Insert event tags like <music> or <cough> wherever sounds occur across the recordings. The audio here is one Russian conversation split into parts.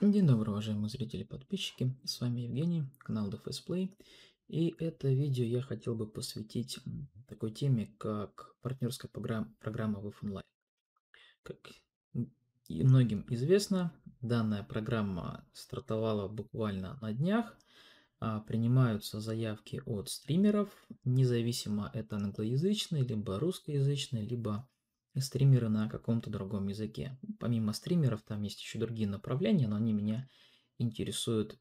День добрый, уважаемые зрители и подписчики, с вами Евгений, канал DFS Play, и это видео я хотел бы посвятить такой теме, как партнерская программа, программа WF Online. Как и многим известно, данная программа стартовала буквально на днях, а, принимаются заявки от стримеров, независимо это англоязычные, либо русскоязычные, либо стримеры на каком-то другом языке. Помимо стримеров, там есть еще другие направления, но они меня интересуют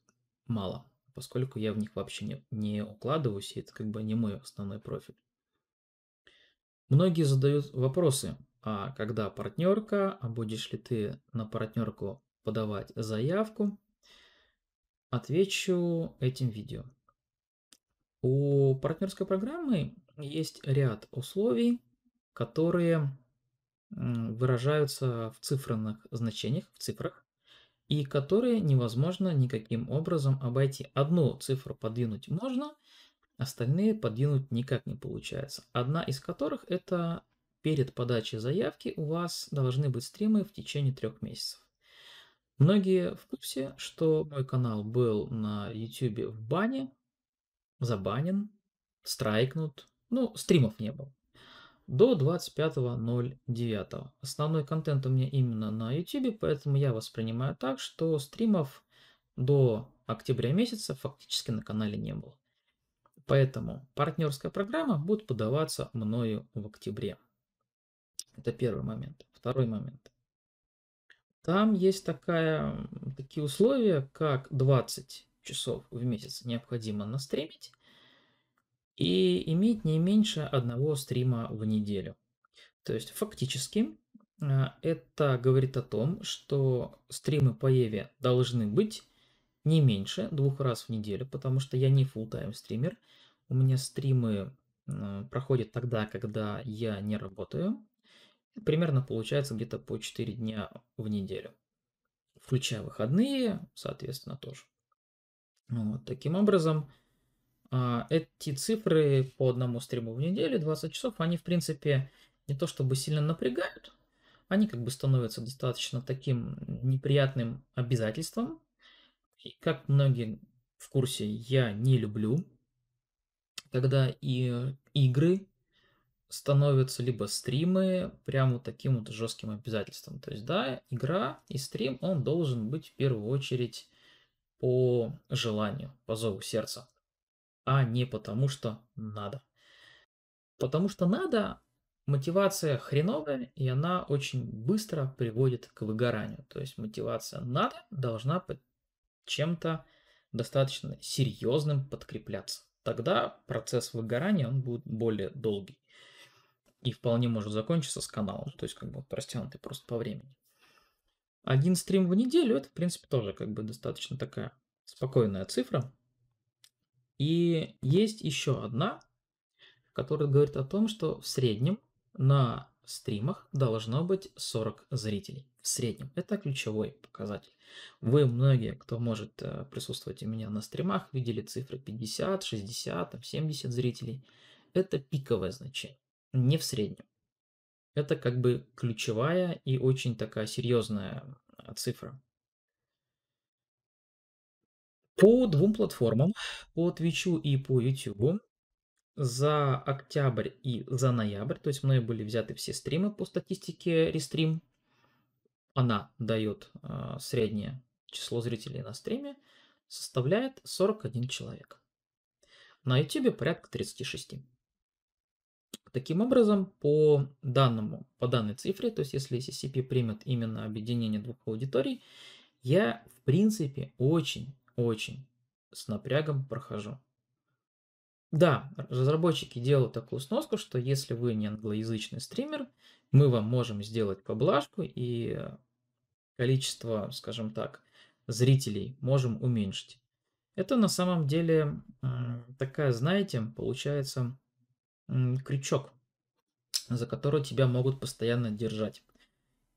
мало, поскольку я в них вообще не, не укладываюсь, и это как бы не мой основной профиль. Многие задают вопросы, а когда партнерка, а будешь ли ты на партнерку подавать заявку? Отвечу этим видео. У партнерской программы есть ряд условий, которые выражаются в цифрных значениях, в цифрах, и которые невозможно никаким образом обойти. Одну цифру подвинуть можно, остальные подвинуть никак не получается. Одна из которых это перед подачей заявки у вас должны быть стримы в течение трех месяцев. Многие в курсе, что мой канал был на YouTube в бане, забанен, страйкнут, ну, стримов не было до 25.09. Основной контент у меня именно на YouTube, поэтому я воспринимаю так, что стримов до октября месяца фактически на канале не было. Поэтому партнерская программа будет подаваться мною в октябре. Это первый момент. Второй момент. Там есть такая, такие условия, как 20 часов в месяц необходимо настримить, и иметь не меньше одного стрима в неделю. То есть фактически а, это говорит о том, что стримы по Еве должны быть не меньше двух раз в неделю, потому что я не full-time стример. У меня стримы а, проходят тогда, когда я не работаю. Примерно получается где-то по 4 дня в неделю, включая выходные, соответственно, тоже. Вот, таким образом, а, эти цифры по одному стриму в неделю, 20 часов, они, в принципе, не то чтобы сильно напрягают, они как бы становятся достаточно таким неприятным обязательством. И как многие в курсе, я не люблю, когда и игры становятся либо стримы прямо таким вот жестким обязательством. То есть, да, игра и стрим, он должен быть в первую очередь по желанию, по зову сердца а не потому что надо. Потому что надо, мотивация хреновая, и она очень быстро приводит к выгоранию. То есть мотивация надо должна под чем-то достаточно серьезным подкрепляться. Тогда процесс выгорания он будет более долгий. И вполне может закончиться с каналом. То есть как бы простянутый просто по времени. Один стрим в неделю, это, в принципе, тоже как бы достаточно такая спокойная цифра. И есть еще одна, которая говорит о том, что в среднем на стримах должно быть 40 зрителей. В среднем. Это ключевой показатель. Вы многие, кто может э, присутствовать у меня на стримах, видели цифры 50, 60, там 70 зрителей. Это пиковое значение, не в среднем. Это как бы ключевая и очень такая серьезная э, цифра по двум платформам, по Twitch и по YouTube. За октябрь и за ноябрь, то есть мной были взяты все стримы по статистике Restream, Она дает э, среднее число зрителей на стриме, составляет 41 человек. На YouTube порядка 36. Таким образом, по, данному, по данной цифре, то есть если CCP примет именно объединение двух аудиторий, я в принципе очень очень. С напрягом прохожу. Да, разработчики делают такую сноску, что если вы не англоязычный стример, мы вам можем сделать поблажку и э, количество, скажем так, зрителей можем уменьшить. Это на самом деле такая, знаете, получается крючок, за который тебя могут постоянно держать.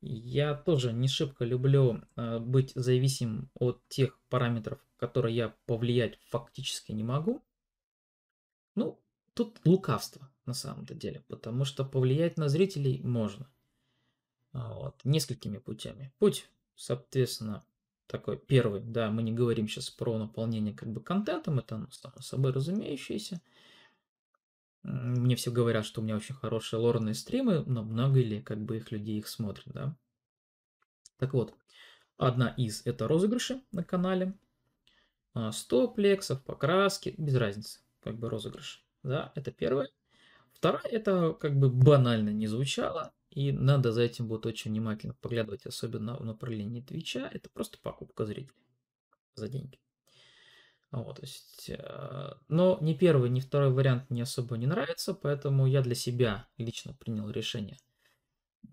Я тоже не шибко люблю э, быть зависим от тех параметров, которые я повлиять фактически не могу. Ну, тут лукавство на самом-то деле, потому что повлиять на зрителей можно. А вот, несколькими путями. Путь, соответственно, такой первый, да, мы не говорим сейчас про наполнение как бы контентом, это само собой разумеющееся мне все говорят, что у меня очень хорошие лорные стримы, но много ли как бы их людей их смотрят, да? Так вот, одна из это розыгрыши на канале. 100 а, плексов, покраски, без разницы, как бы розыгрыш. Да, это первое. Второе, это как бы банально не звучало, и надо за этим будет очень внимательно поглядывать, особенно в направлении Твича. Это просто покупка зрителей за деньги. Ну вот, то есть, э, но ни первый, ни второй вариант мне особо не нравится, поэтому я для себя лично принял решение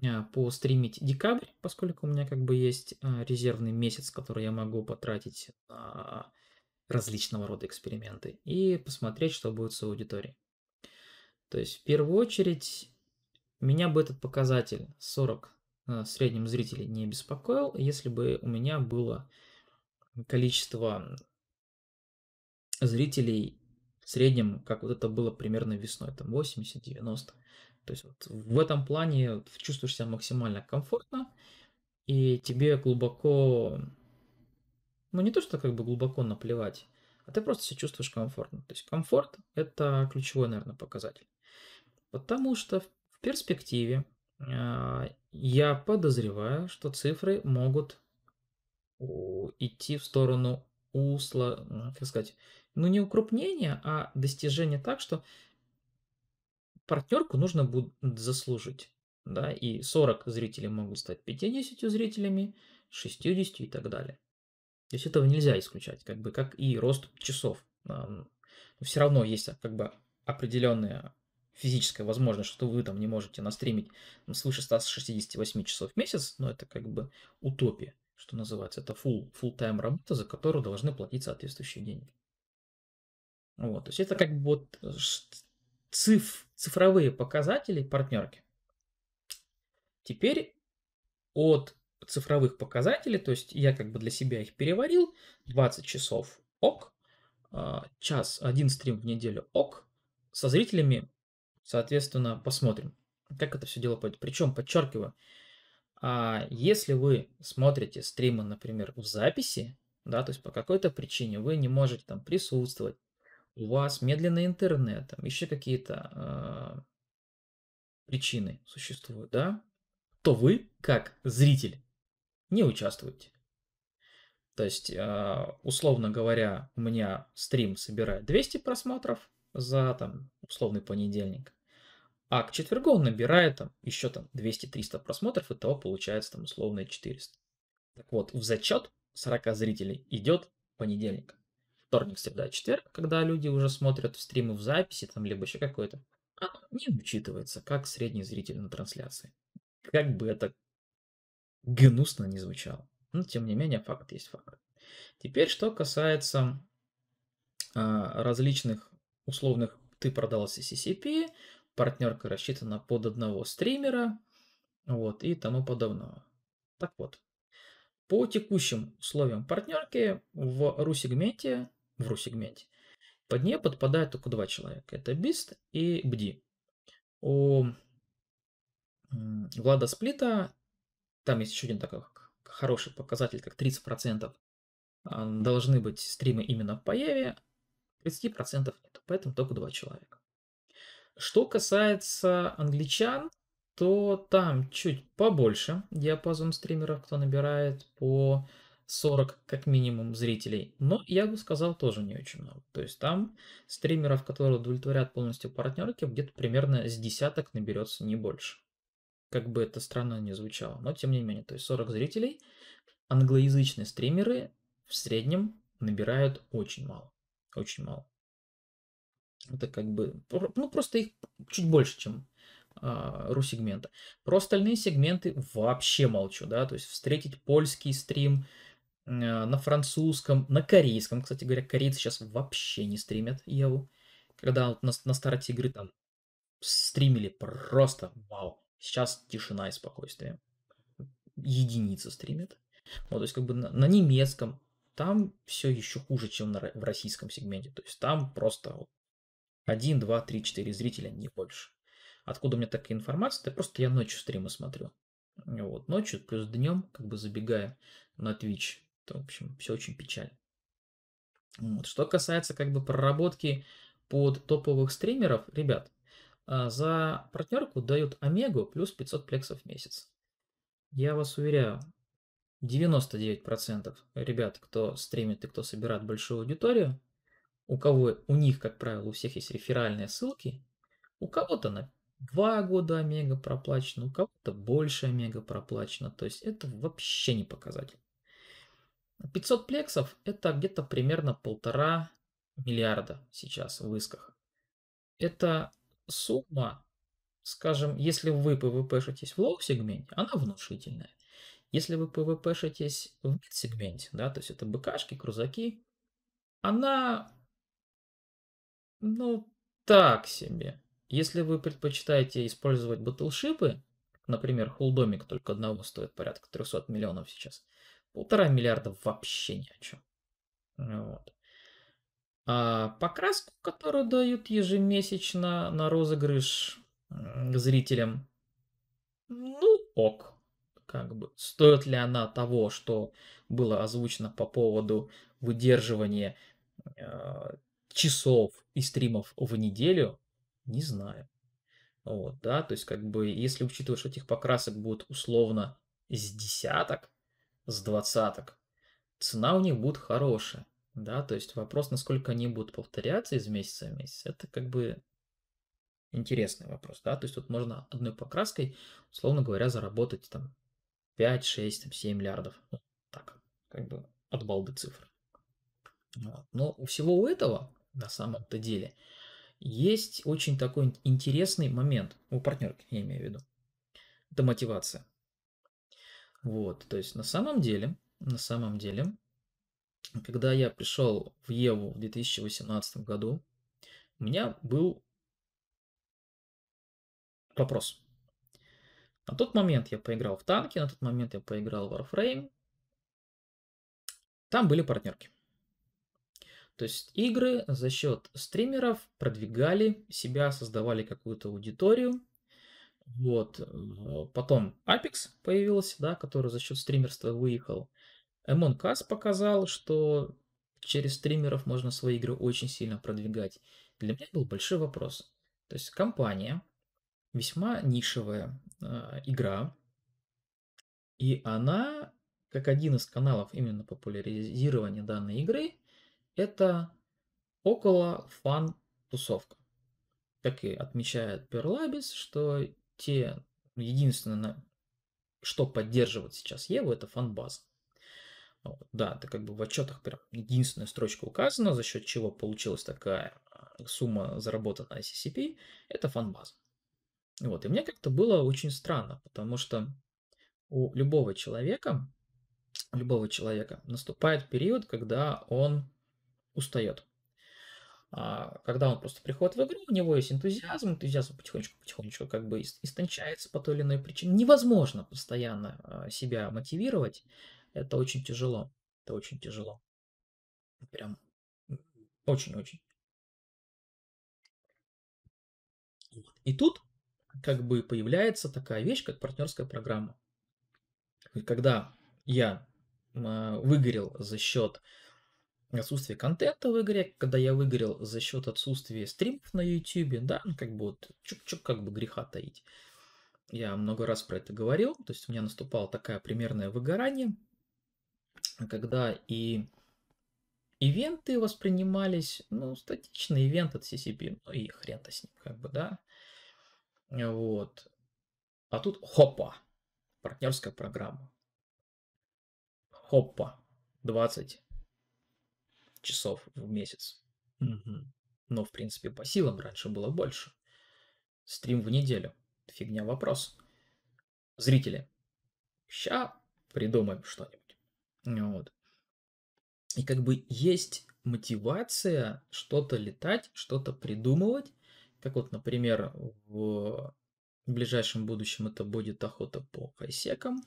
э, постримить декабрь, поскольку у меня как бы есть э, резервный месяц, который я могу потратить на различного рода эксперименты и посмотреть, что будет с аудиторией. То есть, в первую очередь, меня бы этот показатель 40 э, в среднем зрителей не беспокоил, если бы у меня было количество зрителей в среднем, как вот это было примерно весной, там 80-90. То есть вот в этом плане чувствуешь себя максимально комфортно, и тебе глубоко, ну не то, что как бы глубоко наплевать, а ты просто себя чувствуешь комфортно. То есть комфорт – это ключевой, наверное, показатель. Потому что в перспективе а, я подозреваю, что цифры могут идти в сторону усла, как сказать, ну не укрупнение, а достижение так, что партнерку нужно будет заслужить. Да, и 40 зрителей могут стать 50 зрителями, 60 и так далее. То есть этого нельзя исключать, как бы, как и рост часов. Все равно есть а, как бы определенная физическая возможность, что вы там не можете настримить там, свыше 168 часов в месяц, но это как бы утопия, что называется. Это full, full-time работа, за которую должны платить соответствующие деньги. Вот, то есть это как бы вот э, циф, цифровые показатели партнерки. Теперь от цифровых показателей, то есть я как бы для себя их переварил, 20 часов ок, а, час, один стрим в неделю ок, со зрителями, соответственно, посмотрим, как это все дело пойдет. Причем, подчеркиваю, а если вы смотрите стримы, например, в записи, да, то есть по какой-то причине вы не можете там присутствовать, у вас медленный интернет, там еще какие-то э, причины существуют, да, то вы, как зритель, не участвуете. То есть, э, условно говоря, у меня стрим собирает 200 просмотров за там условный понедельник, а к четвергу он набирает там еще там 200-300 просмотров, и того получается там условно 400. Так вот, в зачет 40 зрителей идет понедельник вторник, среда, четверг, когда люди уже смотрят стримы в записи, там, либо еще какой-то, оно а не учитывается, как средний зритель на трансляции. Как бы это гнусно не звучало. Но, тем не менее, факт есть факт. Теперь, что касается а, различных условных «ты продался CCP», партнерка рассчитана под одного стримера, вот, и тому подобного. Так вот, по текущим условиям партнерки в RU-сегменте в RU-сегменте. Под нее подпадают только два человека. Это Бист и Бди. У Влада Сплита там есть еще один такой хороший показатель, как 30% а, должны быть стримы именно в появе, 30% нет, поэтому только два человека. Что касается англичан, то там чуть побольше диапазон стримеров, кто набирает по 40 как минимум зрителей, но я бы сказал тоже не очень много. То есть там стримеров, которые удовлетворят полностью партнерки, где-то примерно с десяток наберется не больше. Как бы это странно не звучало, но тем не менее, то есть 40 зрителей, англоязычные стримеры в среднем набирают очень мало, очень мало. Это как бы, ну просто их чуть больше, чем а, ру-сегмента. Про остальные сегменты вообще молчу, да, то есть встретить польский стрим – Э, на французском, на корейском. Кстати говоря, корейцы сейчас вообще не стримят Еву. Когда вот на, на старте игры там стримили просто вау. Сейчас тишина и спокойствие. Единица стримит. Вот, то есть как бы на, на немецком там все еще хуже, чем на, в российском сегменте. То есть там просто вот 1, 2, 3, 4 зрителя, не больше. Откуда у меня такая информация? Да просто я ночью стримы смотрю. Вот, ночью плюс днем, как бы забегая на Twitch, в общем, все очень печально. Вот. Что касается как бы проработки под топовых стримеров, ребят, а, за партнерку дают Омегу плюс 500 плексов в месяц. Я вас уверяю, 99% ребят, кто стримит и кто собирает большую аудиторию, у кого, у них, как правило, у всех есть реферальные ссылки, у кого-то на 2 года омега проплачено, у кого-то больше омега проплачено, то есть это вообще не показатель. 500 плексов – это где-то примерно полтора миллиарда сейчас в исках. Это сумма, скажем, если вы PvP пвпшитесь в лоу-сегменте, она внушительная. Если вы PvP пвпшитесь в мид-сегменте, да, то есть это быкашки, крузаки, она, ну, так себе. Если вы предпочитаете использовать батлшипы, например, холдомик только одного стоит порядка 300 миллионов сейчас, Полтора миллиарда вообще ни о чем. Вот. А покраску, которую дают ежемесячно на розыгрыш зрителям, ну ок. Как бы, стоит ли она того, что было озвучено по поводу выдерживания э, часов и стримов в неделю, не знаю. Вот, да, то есть как бы, если учитывать, что этих покрасок будет условно с десяток, с двадцаток, цена у них будет хорошая, да, то есть вопрос, насколько они будут повторяться из месяца в месяц, это как бы интересный вопрос, да, то есть тут можно одной покраской, условно говоря, заработать там 5, 6, там, 7 миллиардов, ну, так, как бы от балды цифр. Вот. Но у всего у этого, на самом-то деле, есть очень такой интересный момент, у партнерки, я имею в виду, это мотивация. Вот, то есть на самом деле, на самом деле, когда я пришел в Еву в 2018 году, у меня был вопрос. На тот момент я поиграл в танки, на тот момент я поиграл в Warframe. Там были партнерки. То есть игры за счет стримеров продвигали себя, создавали какую-то аудиторию, вот. Э, потом Apex появился, да, который за счет стримерства выехал. Among Us показал, что через стримеров можно свои игры очень сильно продвигать. Для меня был большой вопрос. То есть компания, весьма нишевая э, игра, и она, как один из каналов именно популяризирования данной игры, это около фан-тусовка. Так и отмечает Перлабис, что те, ну, единственное, что поддерживает сейчас Еву, это фанбаза. Вот, да, это как бы в отчетах прям единственная строчка указана, за счет чего получилась такая а, сумма, заработанная CCP, это фанбаза. Вот, и мне как-то было очень странно, потому что у любого человека, у любого человека наступает период, когда он устает. А, когда он просто приходит в игру, у него есть энтузиазм, энтузиазм потихонечку-потихонечку как бы истончается по той или иной причине. Невозможно постоянно а, себя мотивировать, это очень тяжело, это очень тяжело. Прям очень-очень. И тут как бы появляется такая вещь, как партнерская программа. Когда я а, выгорел за счет отсутствие контента в игре, когда я выиграл за счет отсутствия стримов на YouTube, да, ну, как бы вот чук-чук, как бы греха таить. Я много раз про это говорил, то есть у меня наступало такая примерное выгорание, когда и ивенты воспринимались, ну, статичный ивент от CCP, ну и хрен-то с ним, как бы, да. Вот. А тут хопа, партнерская программа. Хопа, 20 часов в месяц. Угу. Но, в принципе, по силам раньше было больше. Стрим в неделю. Фигня вопрос. Зрители. Ща придумаем что-нибудь. Вот. И как бы есть мотивация что-то летать, что-то придумывать. Как вот, например, в ближайшем будущем это будет охота по хайсекам.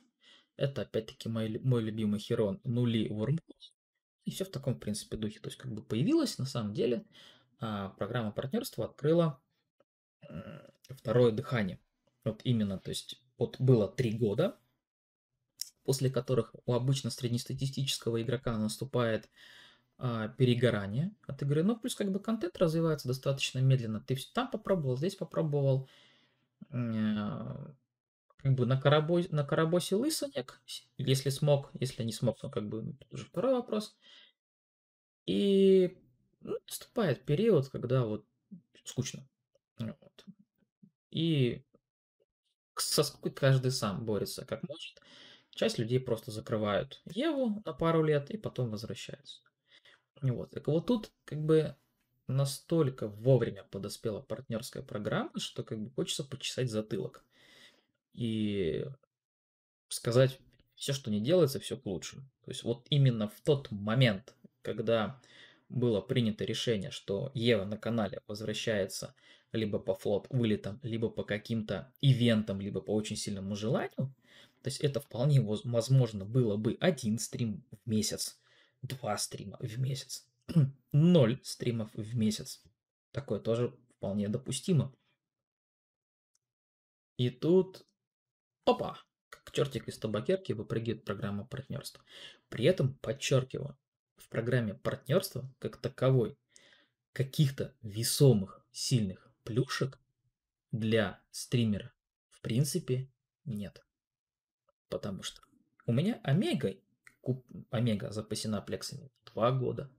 Это опять-таки мой, мой любимый херон нули Wormhole. И все в таком, в принципе, духе. То есть как бы появилась на самом деле а, программа партнерства открыла второе дыхание. Вот именно, то есть вот было три года, после которых у обычно среднестатистического игрока наступает а, перегорание от игры. Ну, плюс как бы контент развивается достаточно медленно. Ты там попробовал, здесь попробовал. А, как бы на накарабосил лысонек, если смог, если не смог, то как бы уже ну, второй вопрос. И ну, наступает период, когда вот скучно. Ну, вот. И со скукой каждый сам борется как может. Часть людей просто закрывают Еву на пару лет и потом возвращаются. Вот. Так вот тут как бы настолько вовремя подоспела партнерская программа, что как бы хочется почесать затылок и сказать все, что не делается, все к лучшему. То есть вот именно в тот момент, когда было принято решение, что Ева на канале возвращается либо по флот вылетам, либо по каким-то ивентам, либо по очень сильному желанию, то есть это вполне возможно было бы один стрим в месяц, два стрима в месяц, <clears throat> ноль стримов в месяц. Такое тоже вполне допустимо. И тут Опа! Как чертик из табакерки выпрыгивает программа партнерства. При этом, подчеркиваю, в программе партнерства как таковой каких-то весомых, сильных плюшек для стримера в принципе нет. Потому что у меня Омега, куп, Омега запасена плексами 2 года.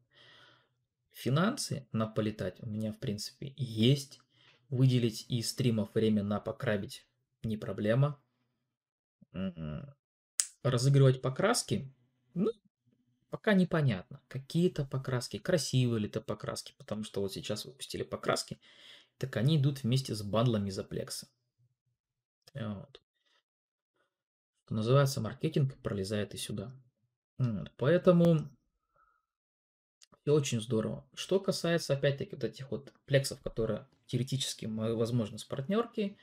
Финансы на полетать у меня в принципе есть. Выделить из стримов время на покрабить не проблема разыгрывать покраски, ну, пока непонятно, какие-то покраски, красивые ли это покраски, потому что вот сейчас выпустили покраски, так они идут вместе с бандлами изоплекса. Вот. Что называется, маркетинг пролезает и сюда. Вот. Поэтому все очень здорово. Что касается, опять-таки, вот этих вот плексов, которые теоретически возможны с партнерки,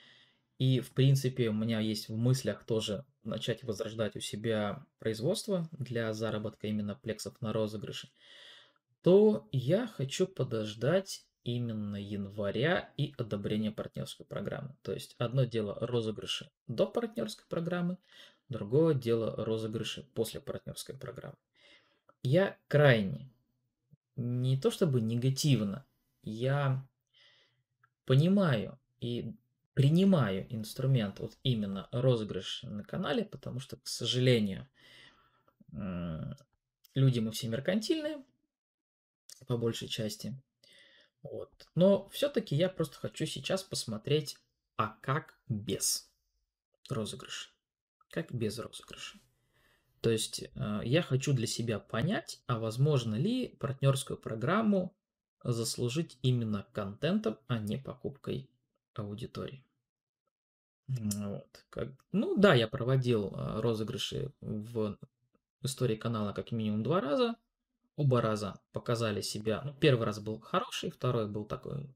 и, в принципе, у меня есть в мыслях тоже начать возрождать у себя производство для заработка именно плексов на розыгрыше, то я хочу подождать именно января и одобрение партнерской программы. То есть одно дело розыгрыши до партнерской программы, другое дело розыгрыши после партнерской программы. Я крайне, не то чтобы негативно, я понимаю и принимаю инструмент вот именно розыгрыш на канале, потому что, к сожалению, люди мы все меркантильные, по большей части. Вот. Но все-таки я просто хочу сейчас посмотреть, а как без розыгрыша. Как без розыгрыша. То есть э, я хочу для себя понять, а возможно ли партнерскую программу заслужить именно контентом, а не покупкой аудитории. Вот. Как, ну да, я проводил а, розыгрыши в истории канала как минимум два раза. Оба раза показали себя. Ну, первый раз был хороший, второй был такой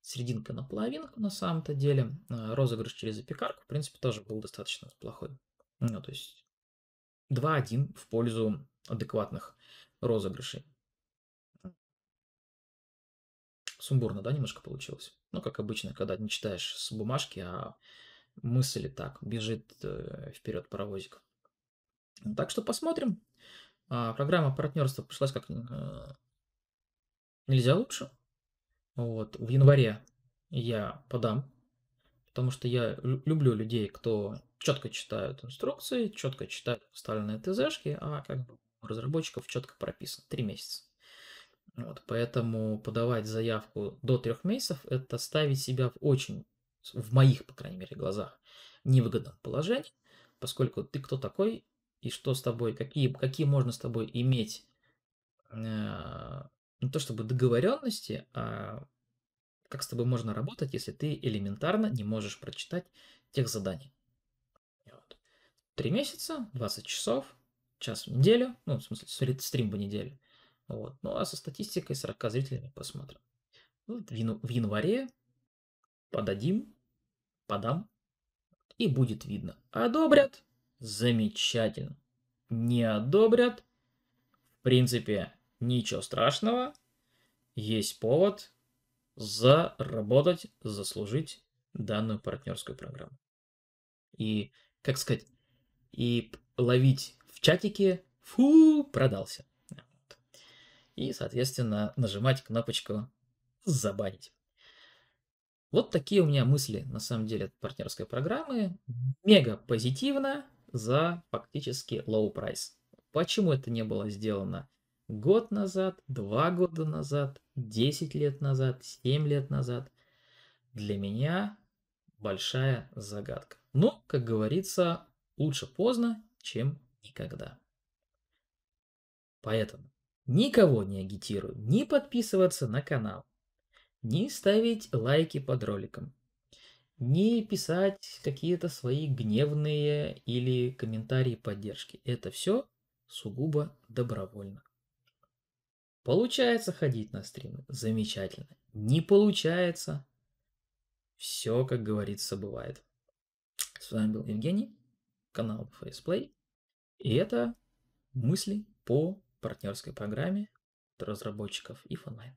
серединка на половинку на самом-то деле. А, розыгрыш через опекарку, в принципе, тоже был достаточно плохой. Ну, то есть 2-1 в пользу адекватных розыгрышей. Сумбурно, да, немножко получилось? Ну, как обычно, когда не читаешь с бумажки, а мысль и так бежит э, вперед паровозик. Так что посмотрим. А, программа партнерства пришлась как э, нельзя лучше. Вот. В январе я подам, потому что я люблю людей, кто четко читают инструкции, четко читают поставленные ТЗшки, а как бы у разработчиков четко прописано. Три месяца. Вот, поэтому подавать заявку до трех месяцев – это ставить себя в очень в моих, по крайней мере, глазах, невыгодном положении, поскольку ты кто такой и что с тобой, какие, какие можно с тобой иметь э, не то чтобы договоренности, а как с тобой можно работать, если ты элементарно не можешь прочитать тех заданий. Вот. Три месяца, 20 часов, час в неделю, ну, в смысле, стрим в неделю. Вот. Ну, а со статистикой 40 зрителями посмотрим. Вот в, яну- в январе подадим подам, и будет видно. Одобрят? Замечательно. Не одобрят? В принципе, ничего страшного. Есть повод заработать, заслужить данную партнерскую программу. И, как сказать, и ловить в чатике «фу, продался». И, соответственно, нажимать кнопочку «забанить». Вот такие у меня мысли, на самом деле, от партнерской программы. Мега позитивно за фактически low price. Почему это не было сделано год назад, два года назад, 10 лет назад, 7 лет назад? Для меня большая загадка. Но, как говорится, лучше поздно, чем никогда. Поэтому никого не агитирую не подписываться на канал, не ставить лайки под роликом, не писать какие-то свои гневные или комментарии поддержки. Это все сугубо добровольно. Получается ходить на стримы? Замечательно. Не получается? Все, как говорится, бывает. С вами был Евгений, канал Faceplay. И это мысли по партнерской программе от разработчиков и онлайн.